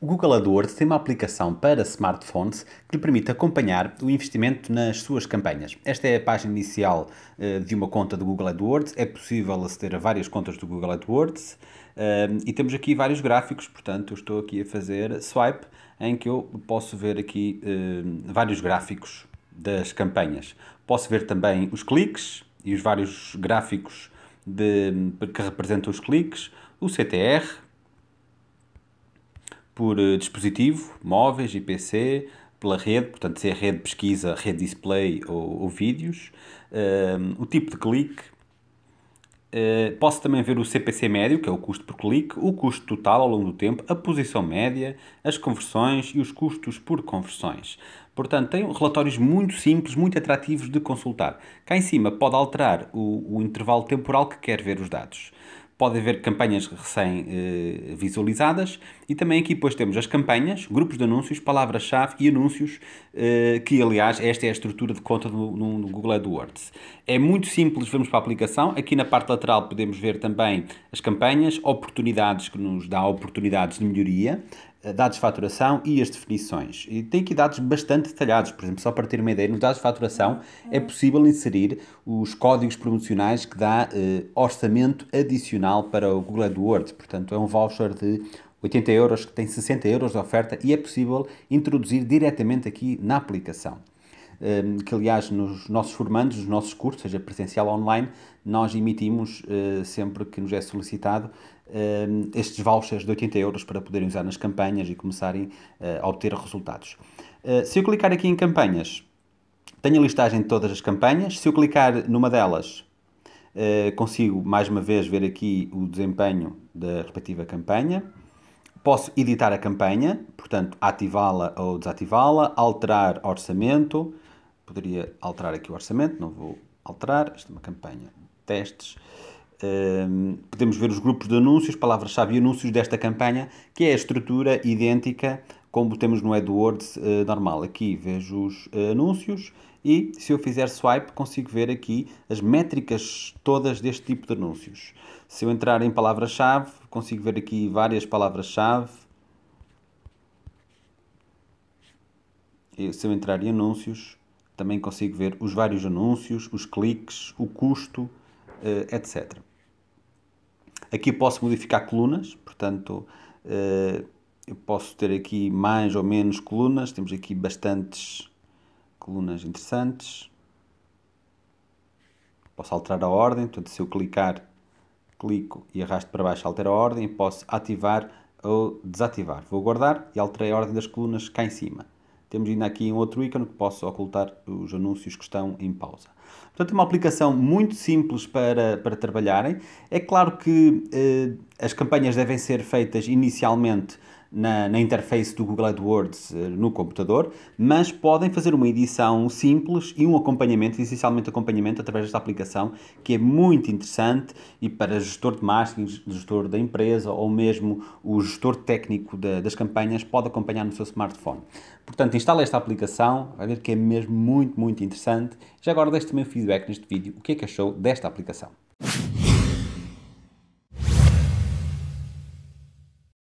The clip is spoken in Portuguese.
O Google AdWords tem uma aplicação para smartphones que lhe permite acompanhar o investimento nas suas campanhas. Esta é a página inicial uh, de uma conta do Google AdWords. É possível aceder a várias contas do Google AdWords uh, e temos aqui vários gráficos. Portanto, eu estou aqui a fazer swipe em que eu posso ver aqui uh, vários gráficos das campanhas. Posso ver também os cliques e os vários gráficos de, que representam os cliques, o CTR, por eh, dispositivo, móveis e PC, pela rede, portanto, se é rede pesquisa, rede display ou, ou vídeos, ehm, o tipo de clique. Uh, posso também ver o CPC médio, que é o custo por clique, o custo total ao longo do tempo, a posição média, as conversões e os custos por conversões. Portanto, tem relatórios muito simples, muito atrativos de consultar. Cá em cima pode alterar o, o intervalo temporal que quer ver os dados pode haver campanhas recém-visualizadas eh, e também aqui depois temos as campanhas, grupos de anúncios, palavras-chave e anúncios, eh, que aliás esta é a estrutura de conta no, Google AdWords. É muito simples, vamos para a aplicação, aqui na parte lateral podemos ver também as campanhas, oportunidades que nos dá oportunidades de melhoria, eh, dados de faturação e as definições. E tem aqui dados bastante detalhados, por exemplo, só para ter uma ideia, nos dados de faturação uhum. é possível inserir os códigos promocionais que dá eh, orçamento adicional para o Google AdWords, portanto é um voucher de 80 euros que tem 60 euros de oferta e é possível introduzir diretamente aqui na aplicação que aliás nos nossos formandos, nos nossos cursos, seja presencial ou online, nós emitimos eh, sempre que nos é solicitado estes vouchers de 80 euros para poderem usar nas campanhas e começarem eh, a obter resultados. Eh, se eu clicar aqui em campanhas, tenho a listagem de todas as campanhas. Se eu clicar numa delas, consigo mais uma vez ver aqui o desempenho da respectiva campanha. Posso editar a campanha, portanto, ativá-la ou desativá-la, alterar orçamento, poderia alterar aqui o orçamento, não vou alterar, esta é uma campanha de testes. Um, ehm, podemos ver os grupos de anúncios, palavras-chave e anúncios desta campanha, que é a estrutura idêntica como temos no AdWords uh, normal. Aqui vejo os uh, anúncios e se eu fizer swipe consigo ver aqui as métricas todas deste tipo de anúncios. Se eu entrar em palavra-chave, consigo ver aqui várias palavras-chave. Se eu entrar em anúncios, também consigo ver os vários anúncios, os cliques, o custo, eh, etc. Aqui posso modificar colunas, portanto, eh, eu posso ter aqui mais ou menos colunas, temos aqui bastantes colunas interessantes. Posso alterar a ordem, portanto, se eu clicar, clico e arrasto para baixo, altera a ordem, posso ativar ou desativar. Vou guardar e alterei a ordem das colunas cá em cima temos ainda aqui um outro ícone que posso ocultar os anúncios que estão em pausa. Portanto, é uma aplicação muito simples para, para trabalharem. É claro que eh, as campanhas devem ser feitas inicialmente na, na, interface do Google AdWords eh, no computador, mas podem fazer uma edição simples e um acompanhamento, essencialmente acompanhamento através desta aplicação, que é muito interessante e para gestor de marketing, gestor da empresa ou mesmo o gestor técnico de, das campanhas pode acompanhar no seu smartphone. Portanto, instala esta aplicação, vai ver que é mesmo muito, muito interessante. Já agora deixe também o feedback neste vídeo, o que é que achou desta aplicação.